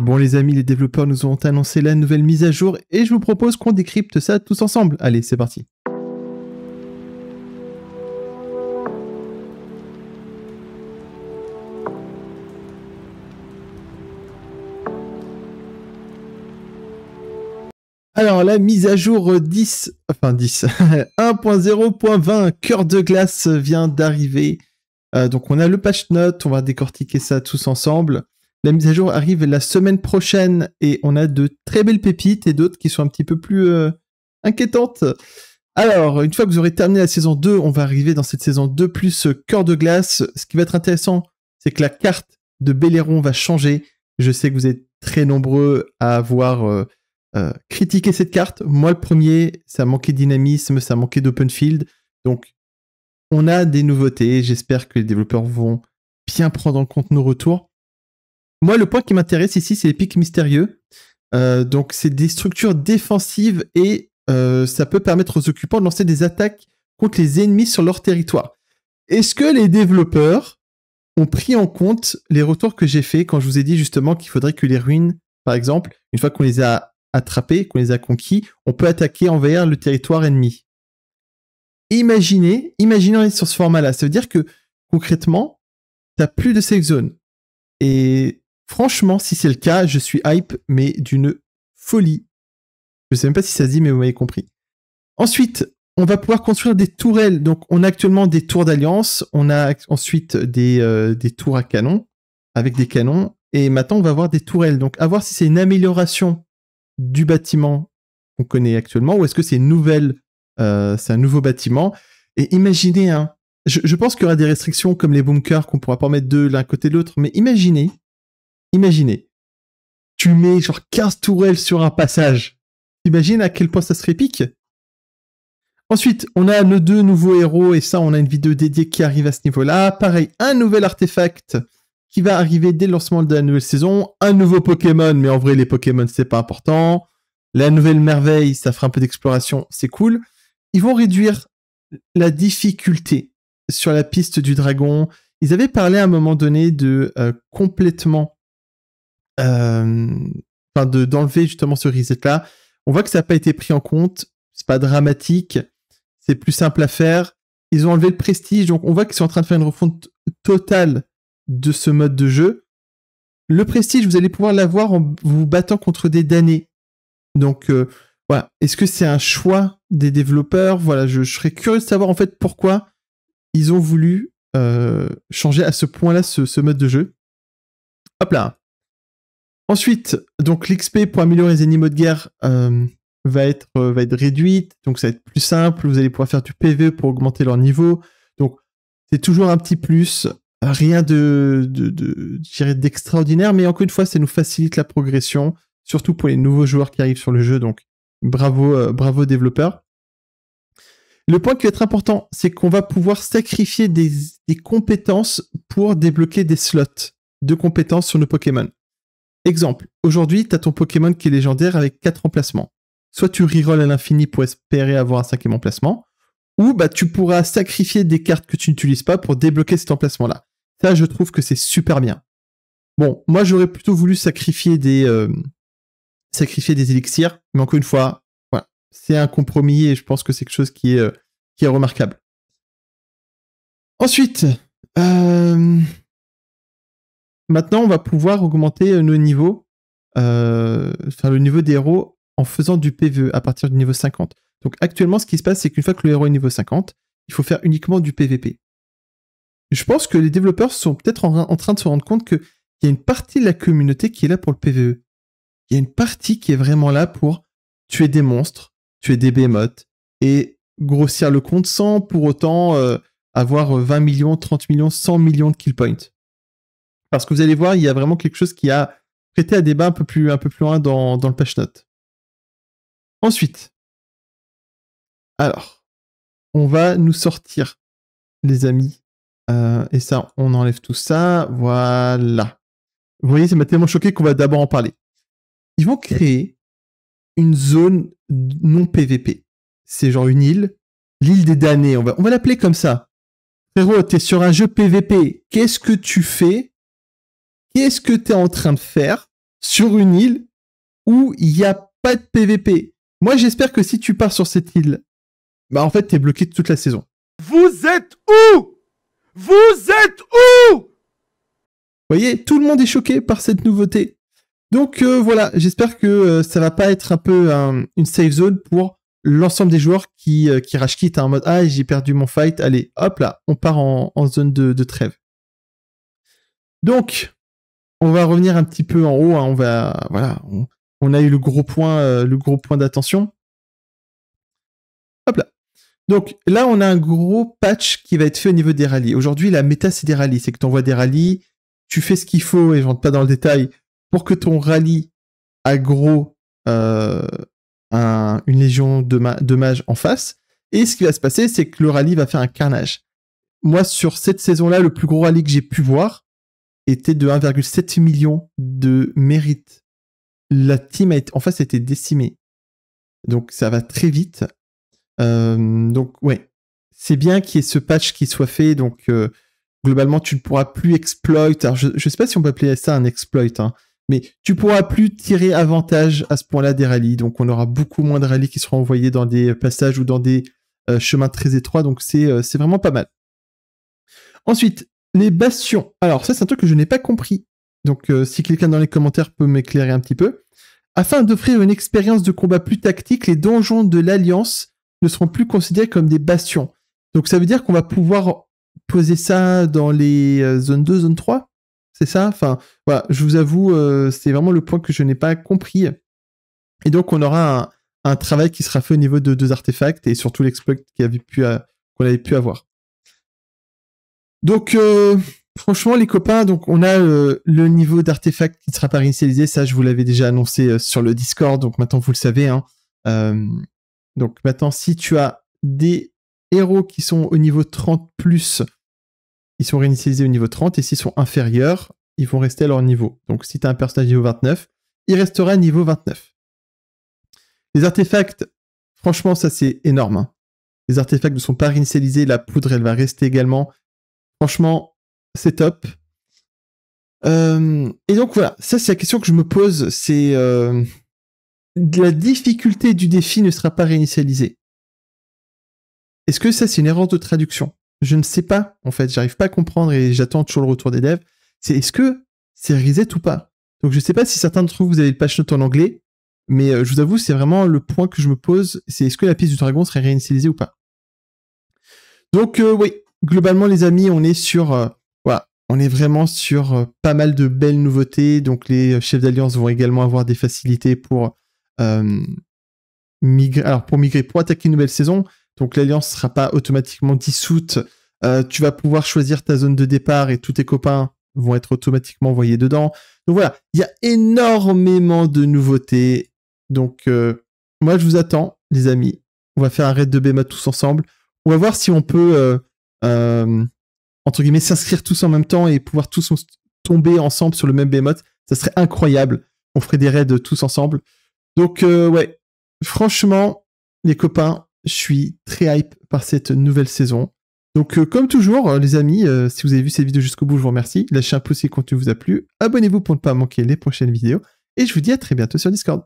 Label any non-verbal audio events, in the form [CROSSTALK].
Bon les amis, les développeurs nous ont annoncé la nouvelle mise à jour et je vous propose qu'on décrypte ça tous ensemble. Allez, c'est parti. Alors la mise à jour 10, enfin 10, 1.0.20 [LAUGHS] cœur de glace vient d'arriver. Euh, donc on a le patch note, on va décortiquer ça tous ensemble. La mise à jour arrive la semaine prochaine et on a de très belles pépites et d'autres qui sont un petit peu plus euh, inquiétantes. Alors, une fois que vous aurez terminé la saison 2, on va arriver dans cette saison 2 plus euh, cœur de glace. Ce qui va être intéressant, c'est que la carte de Belleron va changer. Je sais que vous êtes très nombreux à avoir euh, critiqué cette carte. Moi, le premier, ça manquait de dynamisme, ça manquait d'open field. Donc, on a des nouveautés. J'espère que les développeurs vont bien prendre en compte nos retours. Moi, le point qui m'intéresse ici, c'est les pics mystérieux. Euh, donc, c'est des structures défensives et euh, ça peut permettre aux occupants de lancer des attaques contre les ennemis sur leur territoire. Est-ce que les développeurs ont pris en compte les retours que j'ai faits quand je vous ai dit justement qu'il faudrait que les ruines, par exemple, une fois qu'on les a attrapées, qu'on les a conquis, on peut attaquer, envers le territoire ennemi Imaginez, imaginez sur ce format-là. Ça veut dire que concrètement, tu plus de safe zone. Et Franchement, si c'est le cas, je suis hype, mais d'une folie. Je sais même pas si ça se dit, mais vous m'avez compris. Ensuite, on va pouvoir construire des tourelles. Donc, on a actuellement des tours d'alliance. On a ensuite des, euh, tours à canon, avec des canons. Et maintenant, on va avoir des tourelles. Donc, à voir si c'est une amélioration du bâtiment qu'on connaît actuellement ou est-ce que c'est nouvelle, euh, c'est un nouveau bâtiment. Et imaginez, hein, je, pense qu'il y aura des restrictions comme les bunkers qu'on pourra pas mettre de l'un côté de l'autre, mais imaginez imaginez, tu mets genre 15 tourelles sur un passage. Imagine à quel point ça serait répique. Ensuite, on a nos deux nouveaux héros, et ça, on a une vidéo dédiée qui arrive à ce niveau-là. Pareil, un nouvel artefact qui va arriver dès le lancement de la nouvelle saison. Un nouveau Pokémon, mais en vrai, les Pokémon, c'est pas important. La nouvelle merveille, ça fera un peu d'exploration, c'est cool. Ils vont réduire la difficulté sur la piste du dragon. Ils avaient parlé à un moment donné de euh, complètement euh, enfin de d'enlever justement ce reset là. On voit que ça n'a pas été pris en compte. C'est pas dramatique. C'est plus simple à faire. Ils ont enlevé le prestige, donc on voit qu'ils sont en train de faire une refonte totale de ce mode de jeu. Le prestige, vous allez pouvoir l'avoir en vous battant contre des damnés. Donc euh, voilà, est-ce que c'est un choix des développeurs Voilà, je, serais curieux de savoir en fait pourquoi ils ont voulu euh, changer à ce point-là ce mode de jeu. Hop là, Ensuite, donc l'XP pour améliorer les animaux de guerre euh, va, être, euh, va être réduite, donc ça va être plus simple, vous allez pouvoir faire du pv pour augmenter leur niveau. Donc c'est toujours un petit plus, rien de, d'extraordinaire, mais encore une fois, ça nous facilite la progression, surtout pour les nouveaux joueurs qui arrivent sur le jeu, donc bravo, euh, bravo développeurs. Le point qui va être important, c'est qu'on va pouvoir sacrifier des, des, compétences pour débloquer des slots de compétences sur nos Pokémon. Exemple, aujourd'hui, tu as ton Pokémon qui est légendaire avec 4 emplacements. Soit tu rerolls à l'infini pour espérer avoir un cinquième emplacement, ou bah, tu pourras sacrifier des cartes que tu n'utilises pas pour débloquer cet emplacement-là. Ça, je trouve que c'est super bien. Bon, moi, j'aurais plutôt voulu sacrifier des, euh, sacrifier des élixirs, mais encore une fois, voilà, c'est un compromis et je pense que c'est quelque chose qui est, euh, qui est remarquable. Ensuite, euh, Maintenant, on va pouvoir augmenter euh, nos niveaux, euh, enfin, le niveau des héros en faisant du PvE à partir du niveau 50. Donc actuellement, ce qui se passe, c'est qu'une fois que le héros est niveau 50, il faut faire uniquement du PvP. Je pense que les développeurs sont peut-être en, train de se rendre compte qu'il y a une partie de la communauté qui est là pour le PvE. Il y a une partie qui est vraiment là pour tuer des monstres, tuer des bémotes et grossir le compte sans pour autant euh, avoir 20 millions, 30 millions, 100 millions de kill points. Parce que vous allez voir, il y a vraiment quelque chose qui a prêté à débat un peu plus, un peu plus loin dans, dans le patch note. Ensuite, alors, on va nous sortir, les amis. Euh, et ça, on enlève tout ça. Voilà. Vous voyez, ça m'a tellement choqué qu'on va d'abord en parler. Ils vont créer une zone non PVP. C'est genre une île, l'île des damnés. On va, on va l'appeler comme ça. Frérot, t'es sur un jeu PVP. Qu'est-ce que tu fais qu'est-ce que tu es en train de faire sur une île où il n'y a pas de PVP Moi, j'espère que si tu pars sur cette île, bah en fait, t'es bloqué toute la saison. Vous êtes où Vous êtes où Vous voyez, tout le monde est choqué par cette nouveauté. Donc euh, voilà, j'espère que euh, ça va pas être un peu une safe zone pour l'ensemble des joueurs qui, euh, qui rage quitte hein, en mode Ah, j'ai perdu mon fight, allez, hop là, on part en, zone de trêve. Donc, on va revenir un petit peu en haut. Hein, on va, voilà, on, a eu le gros point, euh, le gros point d'attention. Hop là. Donc là, on a un gros patch qui va être fait au niveau des rallyes. Aujourd'hui, la méta, c'est des rallyes. C'est que tu envoies des rallyes, tu fais ce qu'il faut, et je rentre pas dans le détail, pour que ton rallye aggro euh, une légion de, de mages en face. Et ce qui va se passer, c'est que le rallye va faire un carnage. Moi, sur cette saison-là, le plus gros rallye que j'ai pu voir, était de 1,7 million de mérite. La team a été, en face décimée. Donc ça va très vite. Euh, donc ouais, c'est bien qu'il y ait ce patch qui soit fait. Donc euh, globalement, tu ne pourras plus exploiter je ne sais pas si on peut appeler ça un exploit, hein, mais tu pourras plus tirer avantage à ce point-là des rallyes. Donc on aura beaucoup moins de rallyes qui seront envoyés dans des passages ou dans des euh, chemins très étroits. Donc c'est vraiment pas mal. Ensuite, les bastions. Alors ça c'est un truc que je n'ai pas compris. Donc euh, si quelqu'un dans les commentaires peut m'éclairer un petit peu. Afin d'offrir une expérience de combat plus tactique, les donjons de l'Alliance ne seront plus considérés comme des bastions. Donc ça veut dire qu'on va pouvoir poser ça dans les euh, zones 2, zone 3 C'est ça Enfin, voilà, je vous avoue, euh, c'est vraiment le point que je n'ai pas compris. Et donc on aura un, travail qui sera fait au niveau de deux artefacts et surtout l'exploit qu'on avait, avait pu avoir. Donc euh, franchement les copains, donc on a euh, le niveau d'artefact qui ne sera pas réinitialisé, ça je vous l'avais déjà annoncé euh, sur le Discord, donc maintenant vous le savez. Hein. donc maintenant si tu as des héros qui sont au niveau 30 plus, ils sont réinitialisés au niveau 30 et s'ils sont inférieurs, ils vont rester à leur niveau. Donc si tu as un personnage niveau 29, il restera niveau 29. Les artefacts, franchement ça c'est énorme. Hein. Les artefacts ne sont pas réinitialisés, la poudre elle va rester également. Franchement, c'est top. Euh, et donc voilà, ça c'est la question que je me pose, c'est euh, la difficulté du défi ne sera pas réinitialisée. Est-ce que ça c'est une erreur de traduction Je ne sais pas, en fait, j'arrive pas à comprendre et j'attends toujours le retour des devs. C'est est-ce que c'est reset ou pas Donc je ne sais pas si certains d'entre vous vous avez le patch note en anglais, mais euh, je vous avoue c'est vraiment le point que je me pose, c'est est-ce que la piste du dragon serait réinitialisée ou pas Donc oui, globalement, les amis, on est sur, euh, on est vraiment sur euh, pas mal de belles nouveautés. Donc, les euh, chefs d'alliance vont également avoir des facilités pour migrer, alors pour migrer, pour attaquer une nouvelle saison. Donc, l'alliance sera pas automatiquement dissoute. tu vas pouvoir choisir ta zone de départ et tous tes copains vont être automatiquement envoyés dedans. Donc voilà, il y a énormément de nouveautés. Donc moi je vous attends, les amis. On va faire un raid de Bema tous ensemble. On va voir si on peut euh, entre guillemets, s'inscrire tous en même temps et pouvoir tous tomber ensemble sur le même bémot, ça serait incroyable. On ferait des raids tous ensemble. Donc, euh, ouais, franchement, les copains, je suis très hype par cette nouvelle saison. Donc, euh, comme toujours, hein, les amis, si vous avez vu cette vidéo jusqu'au bout, je vous remercie. Lâchez un pouce si le contenu vous a plu. Abonnez-vous pour ne pas manquer les prochaines vidéos. Et je vous dis à très bientôt sur Discord.